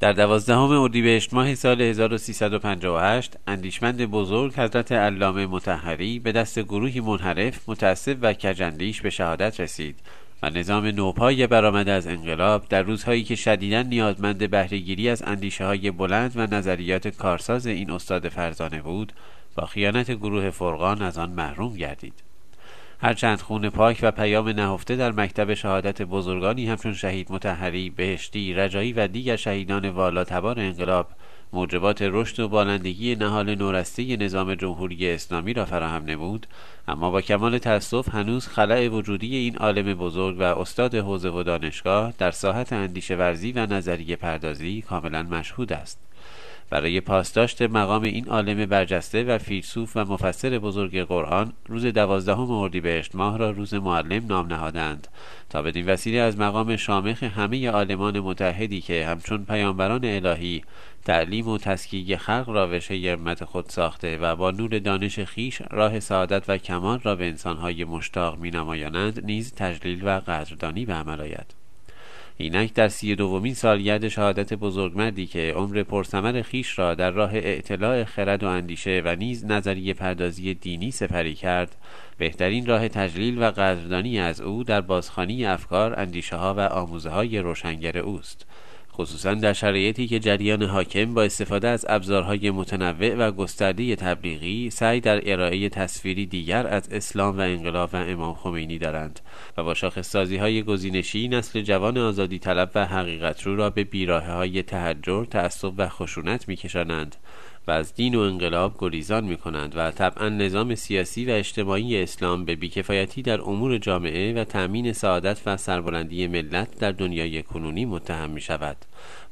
در دوازدهم اردیبهشت ماه سال 1358 اندیشمند بزرگ حضرت علامه متحری به دست گروهی منحرف متاسف و کجندیش به شهادت رسید و نظام نوپای برآمده از انقلاب در روزهایی که شدیدا نیازمند بهرهگیری از اندیشه های بلند و نظریات کارساز این استاد فرزانه بود با خیانت گروه فرقان از آن محروم گردید هرچند خون پاک و پیام نهفته در مکتب شهادت بزرگانی همچون شهید متحری بهشتی رجایی و دیگر شهیدان والا تبار انقلاب موجبات رشد و بالندگی نهال نورسته نظام جمهوری اسلامی را فراهم نمود اما با کمال تأسف هنوز خلع وجودی این عالم بزرگ و استاد حوزه و دانشگاه در ساحت اندیشه ورزی و نظریه پردازی کاملا مشهود است برای پاسداشت مقام این عالم برجسته و فیلسوف و مفسر بزرگ قرآن روز دوازدهم اردیبهشت ماه را روز معلم نام نهادند تا بدین وسیله از مقام شامخ همه عالمان متحدی که همچون پیامبران الهی تعلیم و تسکیه خلق را وشه امت خود ساخته و با نور دانش خیش راه سعادت و کمال را به انسانهای مشتاق نمایانند نیز تجلیل و قدردانی به عمل آید اینک در سی دومین سالگرد شهادت بزرگمردی که عمر پرثمر خیش را در راه اطلاع خرد و اندیشه و نیز نظریه پردازی دینی سپری کرد بهترین راه تجلیل و قدردانی از او در بازخانی افکار اندیشه ها و آموزه های روشنگر اوست خصوصا در شرایطی که جریان حاکم با استفاده از ابزارهای متنوع و گسترده تبلیغی سعی در ارائه تصویری دیگر از اسلام و انقلاب و امام خمینی دارند و با شاخصسازی های گزینشی نسل جوان آزادی طلب و حقیقت رو را به بیراه های تحجر، تعصب و خشونت میکشانند و از دین و انقلاب گریزان می کنند و طبعا نظام سیاسی و اجتماعی اسلام به بیکفایتی در امور جامعه و تأمین سعادت و سربلندی ملت در دنیای کنونی متهم می شود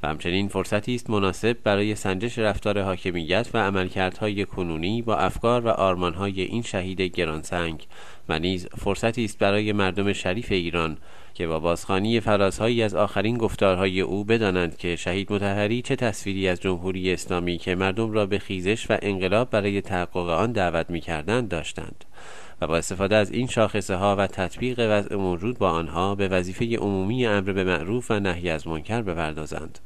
و همچنین فرصتی است مناسب برای سنجش رفتار حاکمیت و عملکردهای کنونی با افکار و آرمانهای این شهید گرانسنگ و نیز فرصتی است برای مردم شریف ایران که با بازخانی فرازهایی از آخرین گفتارهای او بدانند که شهید متحری چه تصویری از جمهوری اسلامی که مردم را به خیزش و انقلاب برای تحقق آن دعوت میکردند داشتند و با استفاده از این شاخصه ها و تطبیق وضع موجود با آنها به وظیفه عمومی امر به معروف و نهی از منکر بپردازند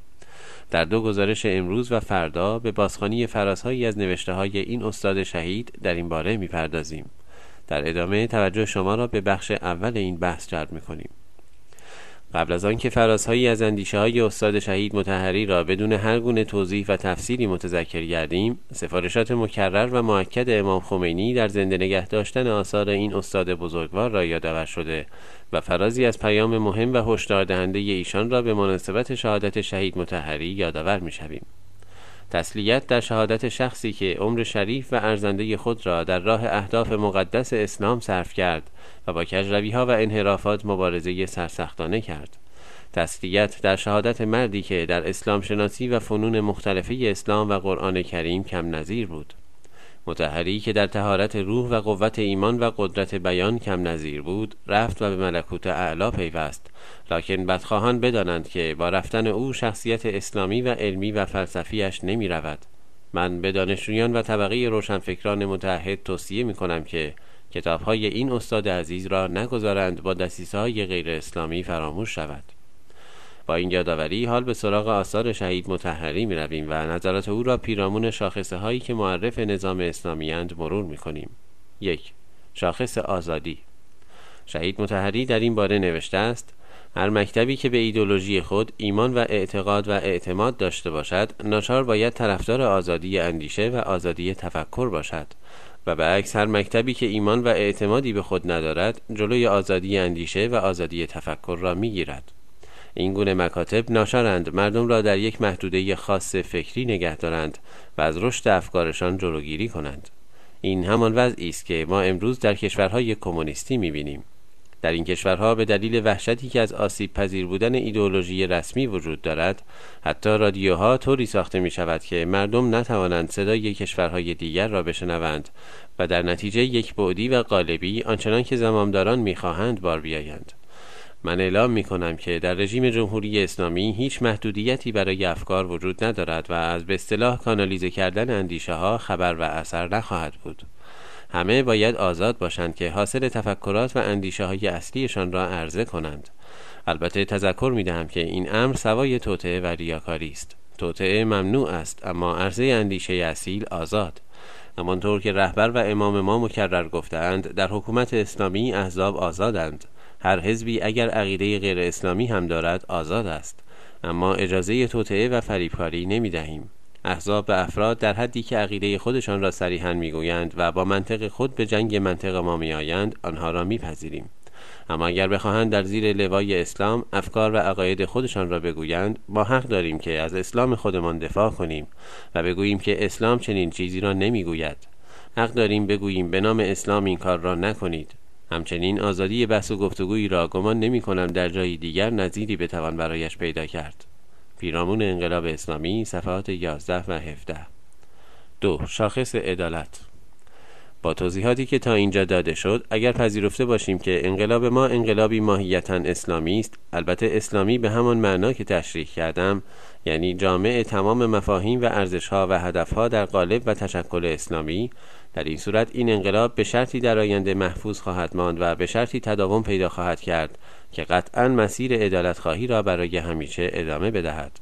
در دو گزارش امروز و فردا به بازخانی فرازهایی از نوشته های این استاد شهید در این باره میپردازیم در ادامه توجه شما را به بخش اول این بحث جلب میکنیم قبل از آنکه فرازهایی از اندیشه های استاد شهید متحری را بدون هر گونه توضیح و تفسیری متذکر گردیم سفارشات مکرر و معکد امام خمینی در زنده نگه داشتن آثار این استاد بزرگوار را یادآور شده و فرازی از پیام مهم و هشدار دهنده ایشان را به مناسبت شهادت شهید متحری یادآور میشویم تسلیت در شهادت شخصی که عمر شریف و ارزنده خود را در راه اهداف مقدس اسلام صرف کرد و با کجرویها و انحرافات مبارزه سرسختانه کرد تسلیت در شهادت مردی که در اسلام شناسی و فنون مختلفه اسلام و قرآن کریم کم نظیر بود متحری که در تهارت روح و قوت ایمان و قدرت بیان کم نظیر بود رفت و به ملکوت اعلا پیوست لکن بدخواهان بدانند که با رفتن او شخصیت اسلامی و علمی و فلسفیش نمی رود من به دانشجویان و طبقه روشنفکران متحد توصیه می کنم که کتابهای این استاد عزیز را نگذارند با دسیسه های غیر اسلامی فراموش شود با این یادآوری حال به سراغ آثار شهید متحری می رویم و نظرات او را پیرامون شاخصه هایی که معرف نظام اسلامی اند مرور می کنیم. یک شاخص آزادی شهید متحری در این باره نوشته است هر مکتبی که به ایدولوژی خود ایمان و اعتقاد و اعتماد داشته باشد ناچار باید طرفدار آزادی اندیشه و آزادی تفکر باشد و به عکس هر مکتبی که ایمان و اعتمادی به خود ندارد جلوی آزادی اندیشه و آزادی تفکر را میگیرد این گونه مکاتب ناشارند مردم را در یک محدوده خاص فکری نگه دارند و از رشد افکارشان جلوگیری کنند این همان وضعی است که ما امروز در کشورهای کمونیستی میبینیم در این کشورها به دلیل وحشتی که از آسیب پذیر بودن ایدئولوژی رسمی وجود دارد حتی رادیوها طوری ساخته می شود که مردم نتوانند صدای کشورهای دیگر را بشنوند و در نتیجه یک بعدی و قالبی آنچنان که زمامداران میخواهند بار بیایند من اعلام می کنم که در رژیم جمهوری اسلامی هیچ محدودیتی برای افکار وجود ندارد و از به اصطلاح کانالیزه کردن اندیشه ها خبر و اثر نخواهد بود همه باید آزاد باشند که حاصل تفکرات و اندیشه های اصلیشان را عرضه کنند البته تذکر می دهم که این امر سوای توطعه و ریاکاری است توطعه ممنوع است اما عرضه اندیشه اصیل آزاد همانطور که رهبر و امام ما مکرر گفتند در حکومت اسلامی احزاب آزادند هر حزبی اگر عقیده غیر اسلامی هم دارد آزاد است اما اجازه توطعه و فریبکاری نمی دهیم احزاب و افراد در حدی که عقیده خودشان را صریحا میگویند و با منطق خود به جنگ منطق ما میآیند آنها را میپذیریم اما اگر بخواهند در زیر لوای اسلام افکار و عقاید خودشان را بگویند ما حق داریم که از اسلام خودمان دفاع کنیم و بگوییم که اسلام چنین چیزی را نمیگوید حق داریم بگوییم به نام اسلام این کار را نکنید همچنین آزادی بحث و گفتگویی را گمان نمی کنم در جای دیگر نظیری بتوان برایش پیدا کرد پیرامون انقلاب اسلامی صفحات 11 و 17 دو شاخص عدالت با توضیحاتی که تا اینجا داده شد اگر پذیرفته باشیم که انقلاب ما انقلابی ماهیتا اسلامی است البته اسلامی به همان معنا که تشریح کردم یعنی جامع تمام مفاهیم و ارزشها و هدفها در قالب و تشکل اسلامی در این صورت این انقلاب به شرطی در آینده محفوظ خواهد ماند و به شرطی تداوم پیدا خواهد کرد که قطعا مسیر عدالت خواهی را برای همیشه ادامه بدهد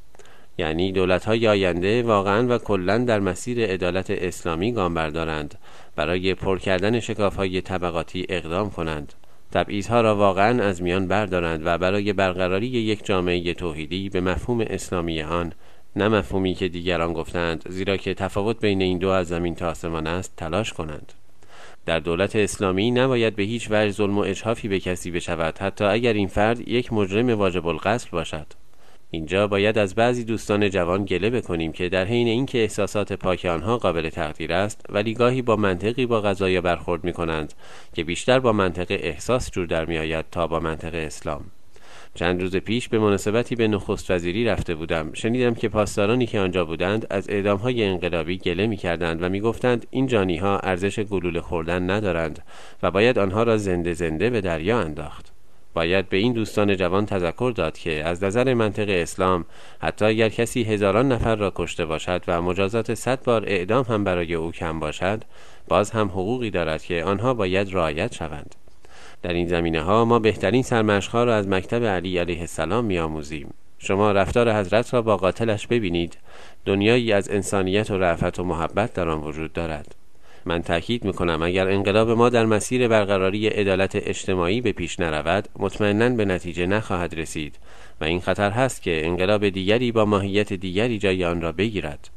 یعنی دولت های آینده واقعا و کلا در مسیر عدالت اسلامی گام بردارند برای پر کردن شکاف های طبقاتی اقدام کنند تبعیضها را واقعا از میان بردارند و برای برقراری یک جامعه توحیدی به مفهوم اسلامی آن نه مفهومی که دیگران گفتند زیرا که تفاوت بین این دو از زمین تا آسمان است تلاش کنند در دولت اسلامی نباید به هیچ وجه ظلم و اجحافی به کسی بشود حتی اگر این فرد یک مجرم واجب القتل باشد اینجا باید از بعضی دوستان جوان گله بکنیم که در حین اینکه احساسات پاک آنها قابل تقدیر است ولی گاهی با منطقی با غذایا برخورد می کنند که بیشتر با منطق احساس جور در می آید تا با منطق اسلام چند روز پیش به مناسبتی به نخست وزیری رفته بودم شنیدم که پاسدارانی که آنجا بودند از اعدام های انقلابی گله می کردند و می گفتند این جانی ها ارزش گلوله خوردن ندارند و باید آنها را زنده زنده به دریا انداخت باید به این دوستان جوان تذکر داد که از نظر منطق اسلام حتی اگر کسی هزاران نفر را کشته باشد و مجازات صد بار اعدام هم برای او کم باشد باز هم حقوقی دارد که آنها باید رعایت شوند در این زمینه ها ما بهترین سرمشقها را از مکتب علی علیه السلام می آموزیم شما رفتار حضرت را با قاتلش ببینید دنیایی از انسانیت و رعفت و محبت در آن وجود دارد من تاکید میکنم اگر انقلاب ما در مسیر برقراری عدالت اجتماعی به پیش نرود مطمئنا به نتیجه نخواهد رسید و این خطر هست که انقلاب دیگری با ماهیت دیگری جای آن را بگیرد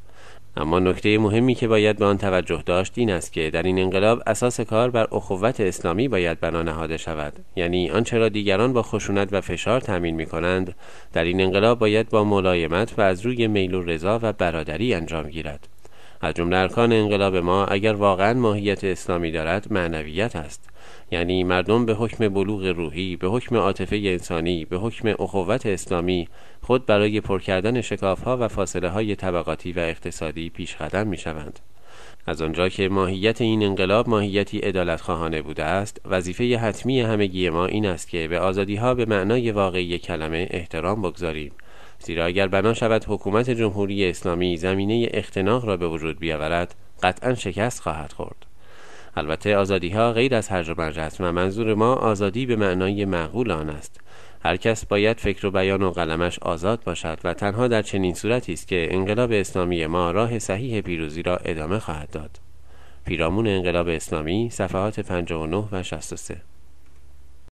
اما نکته مهمی که باید به آن توجه داشت این است که در این انقلاب اساس کار بر اخوت اسلامی باید بنا نهاده شود یعنی آنچه را دیگران با خشونت و فشار تامین می کنند در این انقلاب باید با ملایمت و از روی میل و رضا و برادری انجام گیرد از جمله ارکان انقلاب ما اگر واقعا ماهیت اسلامی دارد معنویت است یعنی مردم به حکم بلوغ روحی به حکم عاطفه انسانی به حکم اخوت اسلامی خود برای پر کردن ها و فاصله های طبقاتی و اقتصادی پیش قدم می شوند. از آنجا که ماهیت این انقلاب ماهیتی ادالت خواهانه بوده است وظیفه حتمی همگی ما این است که به آزادی ها به معنای واقعی کلمه احترام بگذاریم زیرا اگر بنا شود حکومت جمهوری اسلامی زمینه اختناق را به وجود بیاورد قطعا شکست خواهد خورد البته آزادی ها غیر از هرج و مرج است و منظور ما آزادی به معنای معقول آن است هر کس باید فکر و بیان و قلمش آزاد باشد و تنها در چنین صورتی است که انقلاب اسلامی ما راه صحیح پیروزی را ادامه خواهد داد پیرامون انقلاب اسلامی صفحات 59 و 63